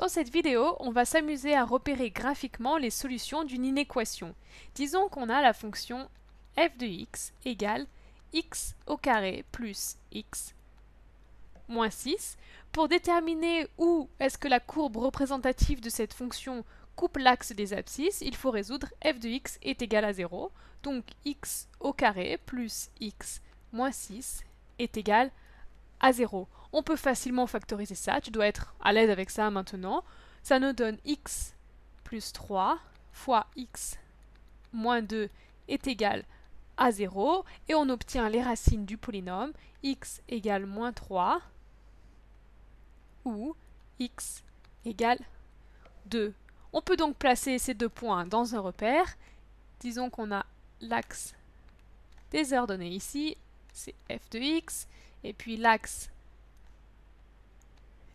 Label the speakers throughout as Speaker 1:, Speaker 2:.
Speaker 1: Dans cette vidéo, on va s'amuser à repérer graphiquement les solutions d'une inéquation. Disons qu'on a la fonction f de x égale x au carré plus x moins 6. Pour déterminer où est-ce que la courbe représentative de cette fonction coupe l'axe des abscisses, il faut résoudre f de x est égal à 0, donc x au carré plus x moins 6 est égal à on peut facilement factoriser ça, tu dois être à l'aise avec ça maintenant. Ça nous donne x plus 3 fois x moins 2 est égal à 0 et on obtient les racines du polynôme x égale moins 3 ou x égale 2. On peut donc placer ces deux points dans un repère. Disons qu'on a l'axe des ordonnées ici, c'est f de x, et puis l'axe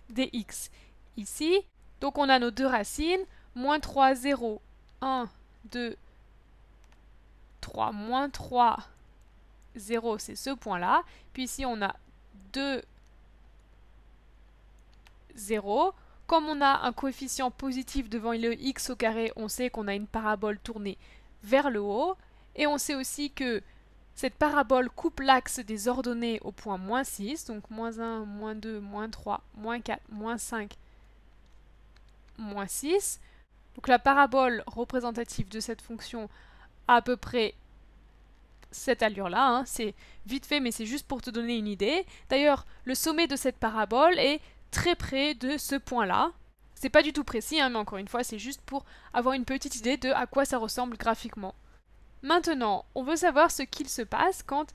Speaker 1: dx ici. Donc on a nos deux racines, moins 3, 0, 1, 2, 3, moins 3, 0, c'est ce point-là. Puis ici on a 2, 0. Comme on a un coefficient positif devant le x au carré, on sait qu'on a une parabole tournée vers le haut. Et on sait aussi que cette parabole coupe l'axe des ordonnées au point moins 6, donc moins 1, moins 2, moins 3, moins 4, moins 5, moins 6. Donc la parabole représentative de cette fonction a à peu près cette allure-là. Hein. C'est vite fait, mais c'est juste pour te donner une idée. D'ailleurs, le sommet de cette parabole est très près de ce point-là. C'est pas du tout précis, hein, mais encore une fois, c'est juste pour avoir une petite idée de à quoi ça ressemble graphiquement. Maintenant, on veut savoir ce qu'il se passe quand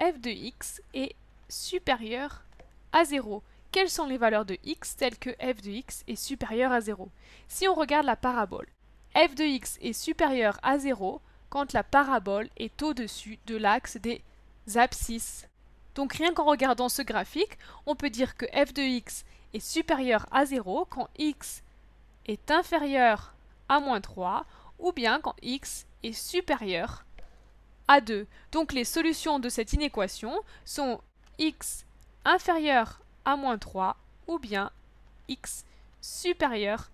Speaker 1: f de x est supérieur à 0. Quelles sont les valeurs de x telles que f de x est supérieur à 0 Si on regarde la parabole, f de x est supérieur à 0 quand la parabole est au-dessus de l'axe des abscisses. Donc rien qu'en regardant ce graphique, on peut dire que f de x est supérieur à 0 quand x est inférieur à moins 3 ou bien quand x est supérieur à 2. Donc les solutions de cette inéquation sont x inférieur à moins 3 ou bien x supérieur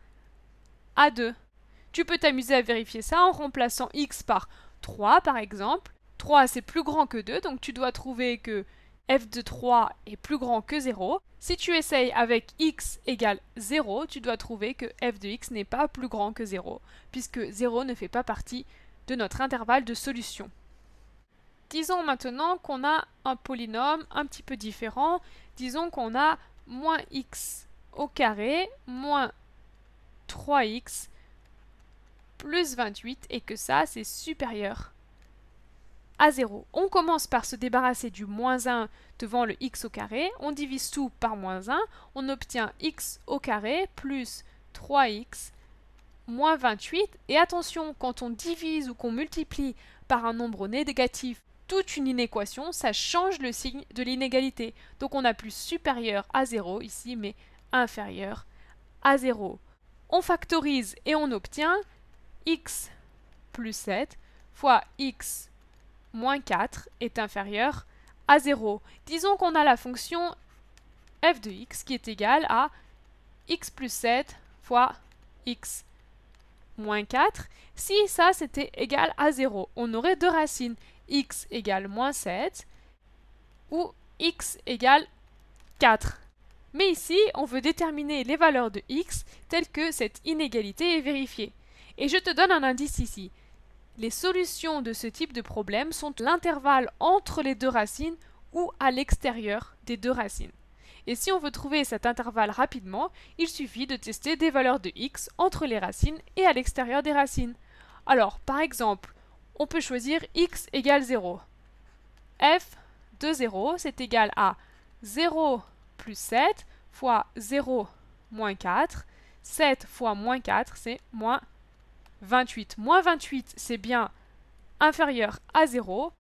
Speaker 1: à 2. Tu peux t'amuser à vérifier ça en remplaçant x par 3 par exemple. 3 c'est plus grand que 2, donc tu dois trouver que f de 3 est plus grand que 0. Si tu essayes avec x égale 0, tu dois trouver que f de x n'est pas plus grand que 0, puisque 0 ne fait pas partie de notre intervalle de solution. Disons maintenant qu'on a un polynôme un petit peu différent. Disons qu'on a moins x au carré moins 3x plus 28 et que ça c'est supérieur à 0. On commence par se débarrasser du moins 1 devant le x au carré, on divise tout par moins 1, on obtient x au carré plus 3x moins 28, et attention, quand on divise ou qu'on multiplie par un nombre négatif toute une inéquation, ça change le signe de l'inégalité. Donc on a plus supérieur à 0 ici, mais inférieur à 0. On factorise et on obtient x plus 7 fois x moins 4 est inférieur à 0. Disons qu'on a la fonction f de x qui est égale à x plus 7 fois x moins 4, si ça c'était égal à 0, on aurait deux racines, x égale moins 7 ou x égale 4. Mais ici, on veut déterminer les valeurs de x telles que cette inégalité est vérifiée. Et je te donne un indice ici. Les solutions de ce type de problème sont l'intervalle entre les deux racines ou à l'extérieur des deux racines et si on veut trouver cet intervalle rapidement, il suffit de tester des valeurs de x entre les racines et à l'extérieur des racines. Alors, par exemple, on peut choisir x égale 0. f de 0, c'est égal à 0 plus 7 fois 0 moins 4. 7 fois moins 4, c'est moins 28. Moins 28, c'est bien inférieur à 0.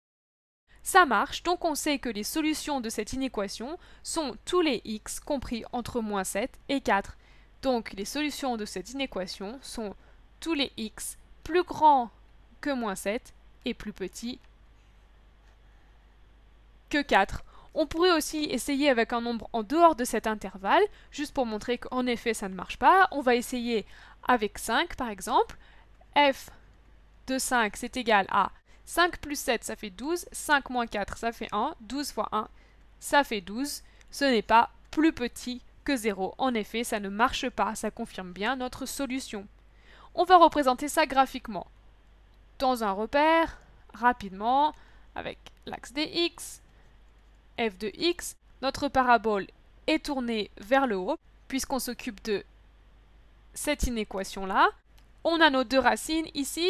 Speaker 1: Ça marche, donc on sait que les solutions de cette inéquation sont tous les x compris entre moins 7 et 4. Donc les solutions de cette inéquation sont tous les x plus grands que moins 7 et plus petits que 4. On pourrait aussi essayer avec un nombre en dehors de cet intervalle, juste pour montrer qu'en effet ça ne marche pas. On va essayer avec 5 par exemple. f de 5 c'est égal à 5 plus 7, ça fait 12. 5 moins 4, ça fait 1. 12 fois 1, ça fait 12. Ce n'est pas plus petit que 0. En effet, ça ne marche pas, ça confirme bien notre solution. On va représenter ça graphiquement. Dans un repère, rapidement, avec l'axe dx, f de x, notre parabole est tournée vers le haut, puisqu'on s'occupe de cette inéquation-là. On a nos deux racines ici,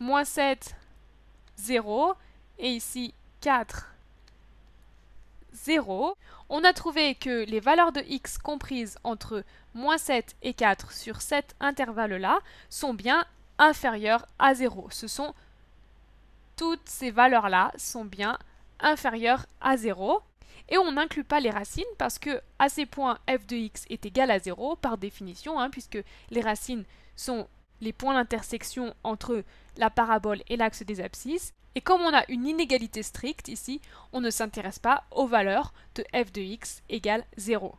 Speaker 1: moins 7, 0, et ici 4, 0. On a trouvé que les valeurs de x comprises entre moins 7 et 4 sur cet intervalle-là sont bien inférieures à 0. Ce sont toutes ces valeurs-là sont bien inférieures à 0. Et on n'inclut pas les racines parce que à ces points f de x est égal à 0 par définition, hein, puisque les racines sont les points d'intersection entre la parabole et l'axe des abscisses. Et comme on a une inégalité stricte ici, on ne s'intéresse pas aux valeurs de f de x égale 0.